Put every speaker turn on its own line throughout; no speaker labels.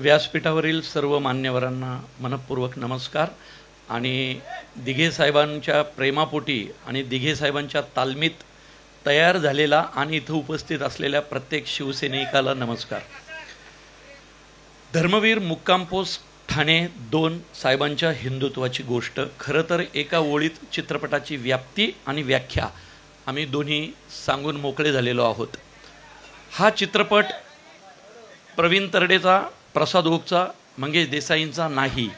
व्यासपीठावरील सर्व मान्यवरांना मनपूर्वक नमस्कार आणि दिघे साहेबांच्या प्रेमापोटी आणि दिघे साहेबांच्या तालमीत तयार झालेला आणि इथं उपस्थित असलेल्या प्रत्येक शिवसैनिकाला नमस्कार धर्मवीर मुक्कामपोस ठाणे दोन साहेबांच्या हिंदुत्वाची गोष्ट खरं तर एका ओळीत चित्रपटाची व्याप्ती आणि व्याख्या आम्ही दोन्ही सांगून मोकळे झालेलो आहोत हा चित्रपट प्रवीण तरडेचा प्रसाद ओकचा मंगेश देसाईंचा नाही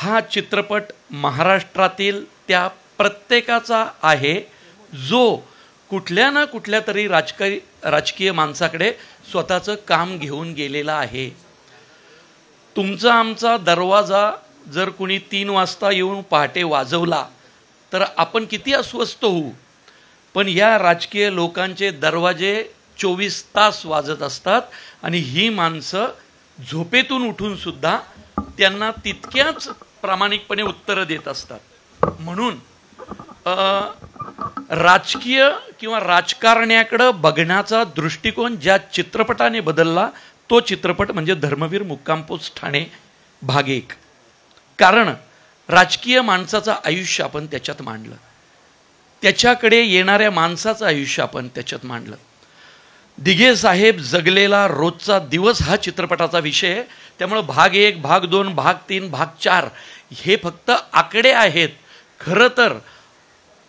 हा चित्रपट महाराष्ट्रातील त्या प्रत्येकाचा आहे जो कुठल्या ना कुठल्या तरी राजकीय राजकीय माणसाकडे स्वतःचं काम घेऊन गेलेला आहे तुमचा आमचा दरवाजा जर कुणी तीन वाजता येऊन पहाटे वाजवला तर आपण किती अस्वस्थ होऊ पण या राजकीय लोकांचे दरवाजे चोवीस तास वाजत असतात आणि ही माणसं झोपेतून उठून सुद्धा त्यांना तितक्याच प्रामाणिकपणे उत्तरं देत असतात म्हणून राजकीय किंवा राजकारण्याकडं बघण्याचा दृष्टिकोन ज्या चित्रपटाने बदलला तो चित्रपट म्हणजे धर्मवीर मुक्कामपोस ठाणे भाग एक कारण राजकीय माणसाचं आयुष्य आपण त्याच्यात मांडलं त्याच्याकडे येणाऱ्या माणसाचं आयुष्य आपण त्याच्यात मांडलं दिघे साहेब जगलेला रोजचा दिवस हा चित्रपटाचा विषय आहे त्यामुळं भाग एक भाग दोन भाग तीन भाग चार हे फक्त आकडे आहेत खरं तर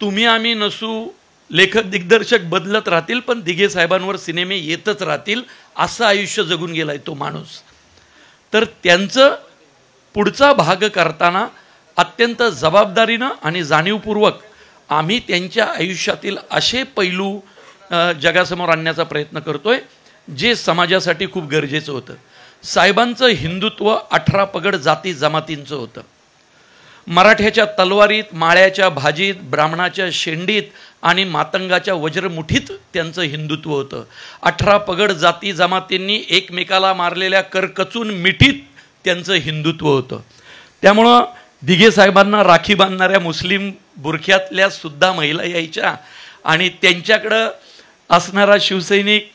तुम्ही आम्ही नसू लेखक दिग्दर्शक बदलत राहतील पण दिघे साहेबांवर सिनेमे येतच राहतील असं आयुष्य जगून गेलाय तो माणूस तर त्यांचं पुढचा भाग करताना अत्यंत जबाबदारीनं आणि जाणीवपूर्वक आम्ही त्यांच्या आयुष्यातील असे पैलू जगासमोर आणण्याचा प्रयत्न करतोय जे समाजासाठी खूप गरजेचं होतं साहेबांचं हिंदुत्व अठरा पगड जाती जमातींचं होतं मराठ्याच्या तलवारीत माळ्याच्या भाजीत ब्राह्मणाच्या शेंडीत आणि मातंगाच्या वज्रमुठीत त्यांचं हिंदुत्व होतं अठरा पगड जाती जमातींनी एकमेकाला मारलेल्या करकचून मिठीत त्यांचं हिंदुत्व होतं त्यामुळं दिघे साहेबांना राखी बांधणाऱ्या मुस्लिम बुरख्यातल्या सुद्धा महिला यायच्या आणि त्यांच्याकडं असणारा शिवसैनिक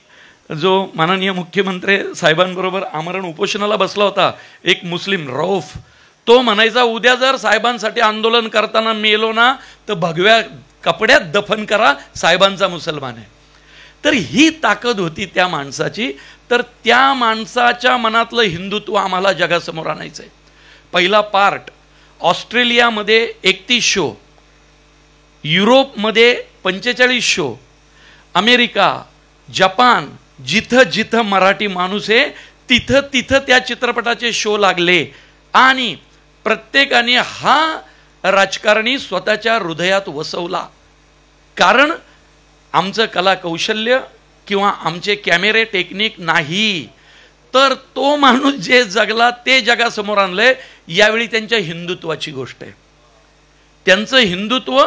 जो माननीय मुख्यमंत्री साहेबांबरोबर आमरण उपोषणाला बसला होता एक मुस्लिम रौफ तो म्हणायचा उद्या जर साहेबांसाठी आंदोलन करताना मेलो ना तर भगव्या कपड्यात दफन करा साहेबांचा मुसलमान आहे तर ही ताकद होती त्या माणसाची तर त्या माणसाच्या मनातलं हिंदुत्व आम्हाला जगासमोर आणायचं आहे पहिला पार्ट ऑस्ट्रेलियामध्ये एकतीस शो युरोपमध्ये पंचेचाळीस शो अमेरिका जपान जिथं जिथं मराठी माणूस आहे तिथं तिथं त्या चित्रपटाचे शो लागले आणि प्रत्येकाने हा राजकारणी स्वतःच्या हृदयात वसवला कारण आमचं कला कौशल्य किंवा आमचे कॅमेरे टेक्निक नाही तर तो माणूस जे जगला ते जगासमोर आणलंय यावेळी त्यांच्या हिंदुत्वाची गोष्ट आहे त्यांचं हिंदुत्व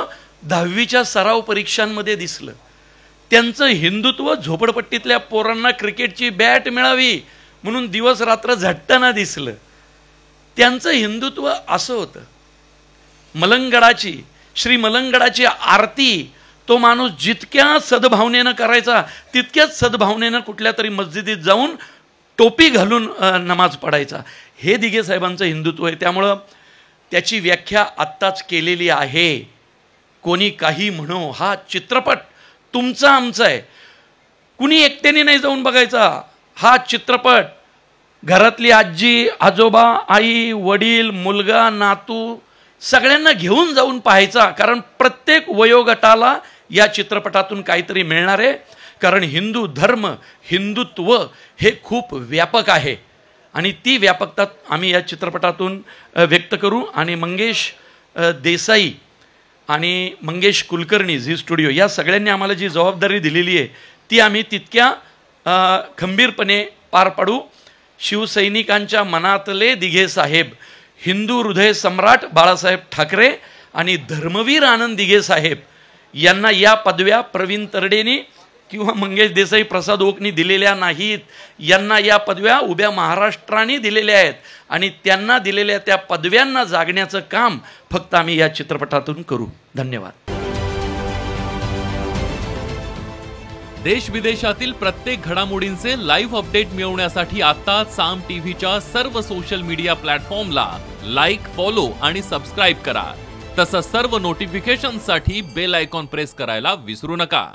दहावीच्या सराव परीक्षांमध्ये दिसलं त्यांचं हिंदुत्व झोपडपट्टीतल्या पोरांना क्रिकेटची बॅट मिळावी म्हणून दिवस रात्र झटताना दिसलं त्यांचं हिंदुत्व असं होतं मलंगडाची श्री मलंगडाची आरती तो माणूस जितक्या सद्भावनेनं करायचा तितक्याच सद्भावनेनं कुठल्या तरी मस्जिदीत जाऊन टोपी घालून नमाज पडायचा हे दिगे साहेबांचं हिंदुत्व आहे त्यामुळं त्याची व्याख्या आत्ताच केलेली आहे कोणी काही म्हणो हा चित्रपट तुमचा आमचं आहे कुणी एकट्याने नाही जाऊन बघायचा हा चित्रपट घरातली आजी आजोबा आई वडील मुलगा नातू सगळ्यांना घेऊन जाऊन पाहायचा कारण प्रत्येक वयोगटाला या चित्रपटातून काहीतरी मिळणार आहे कारण हिंदू धर्म हिंदुत्व हे खूप व्यापक आहे आणि ती व्यापकता आम्ही या चित्रपटातून व्यक्त करू आणि मंगेश देसाई आणि मंगेश कुलकर्णी झी स्टुडिओ या सगळ्यांनी आम्हाला जी जबाबदारी दिलेली आहे ती आम्ही तितक्या खंबीरपणे पार पाडू शिवसैनिकांच्या मनातले दिघे साहेब हिंदू हृदय सम्राट बाळासाहेब ठाकरे आणि धर्मवीर आनंद दिघे साहेब यांना या पदव्या प्रवीण तरडेनी किंवा मंगेश देसाई प्रसाद ओकनी दिलेल्या नाहीत यांना या पदव्या उभ्या महाराष्ट्राने दिलेल्या आहेत आणि त्यांना दिलेल्या त्या पदव्यांना जागण्याचं काम फक्त आम्ही या चित्रपटातून करू धन्यवाद देश विदेशातील प्रत्येक घडामोडींचे लाईव्ह अपडेट मिळवण्यासाठी आता साम टीव्हीच्या सर्व सोशल मीडिया प्लॅटफॉर्मला लाईक फॉलो आणि सबस्क्राईब करा तसंच सर्व नोटिफिकेशनसाठी बेल आयकॉन प्रेस करायला विसरू नका